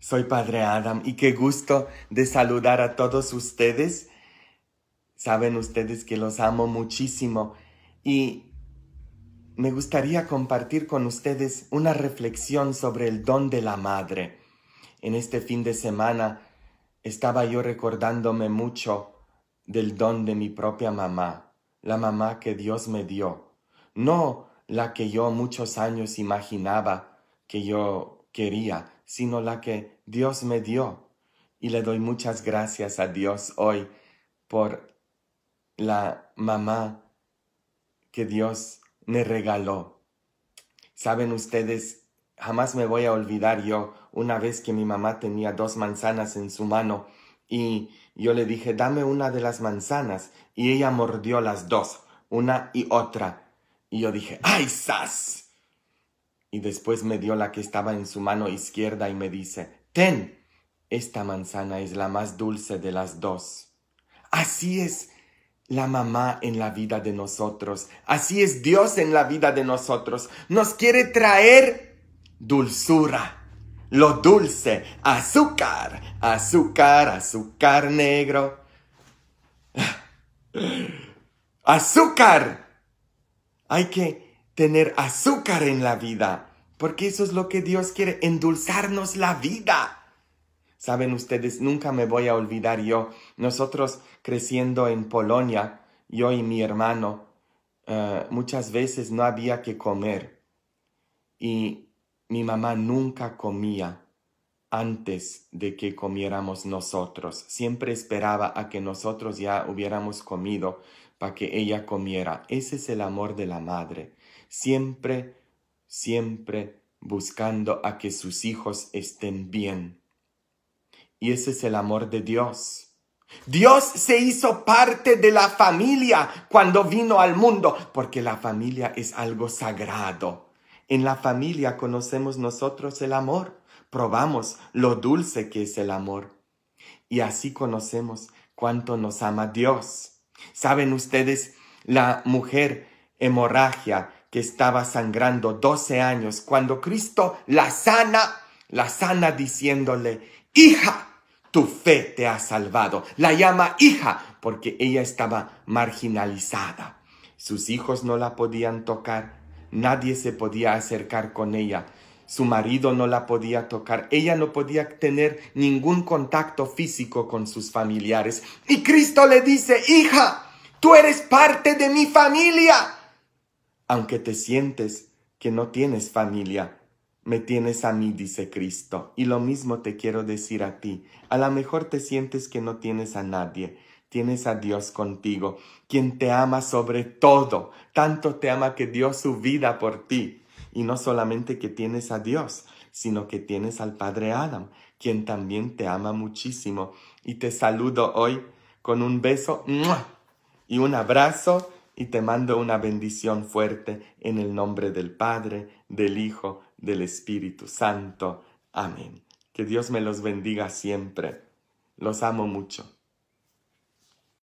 Soy Padre Adam y qué gusto de saludar a todos ustedes. Saben ustedes que los amo muchísimo y me gustaría compartir con ustedes una reflexión sobre el don de la madre. En este fin de semana estaba yo recordándome mucho del don de mi propia mamá, la mamá que Dios me dio, no la que yo muchos años imaginaba que yo quería, sino la que Dios me dio. Y le doy muchas gracias a Dios hoy por la mamá que Dios me regaló. Saben ustedes, jamás me voy a olvidar yo una vez que mi mamá tenía dos manzanas en su mano y yo le dije, dame una de las manzanas y ella mordió las dos, una y otra. Y yo dije, ¡ay, sas! Y después me dio la que estaba en su mano izquierda y me dice, Ten, esta manzana es la más dulce de las dos. Así es la mamá en la vida de nosotros, así es Dios en la vida de nosotros. Nos quiere traer dulzura lo dulce, azúcar, azúcar, azúcar negro. Azúcar. Hay que tener azúcar en la vida, porque eso es lo que Dios quiere, endulzarnos la vida. Saben ustedes, nunca me voy a olvidar yo, nosotros creciendo en Polonia, yo y mi hermano, eh, muchas veces no había que comer y mi mamá nunca comía antes de que comiéramos nosotros. Siempre esperaba a que nosotros ya hubiéramos comido para que ella comiera. Ese es el amor de la madre. Siempre, siempre buscando a que sus hijos estén bien. Y ese es el amor de Dios. Dios se hizo parte de la familia cuando vino al mundo, porque la familia es algo sagrado. En la familia conocemos nosotros el amor, probamos lo dulce que es el amor. Y así conocemos cuánto nos ama Dios. Saben ustedes, la mujer hemorragia que estaba sangrando 12 años, cuando Cristo la sana, la sana diciéndole, hija, tu fe te ha salvado. La llama hija porque ella estaba marginalizada. Sus hijos no la podían tocar, nadie se podía acercar con ella. Su marido no la podía tocar, ella no podía tener ningún contacto físico con sus familiares. Y Cristo le dice, hija, tú eres parte de mi familia. Aunque te sientes que no tienes familia, me tienes a mí, dice Cristo. Y lo mismo te quiero decir a ti. A lo mejor te sientes que no tienes a nadie. Tienes a Dios contigo, quien te ama sobre todo. Tanto te ama que dio su vida por ti. Y no solamente que tienes a Dios, sino que tienes al Padre Adam, quien también te ama muchísimo. Y te saludo hoy con un beso y un abrazo y te mando una bendición fuerte en el nombre del Padre, del Hijo, del Espíritu Santo. Amén. Que Dios me los bendiga siempre. Los amo mucho.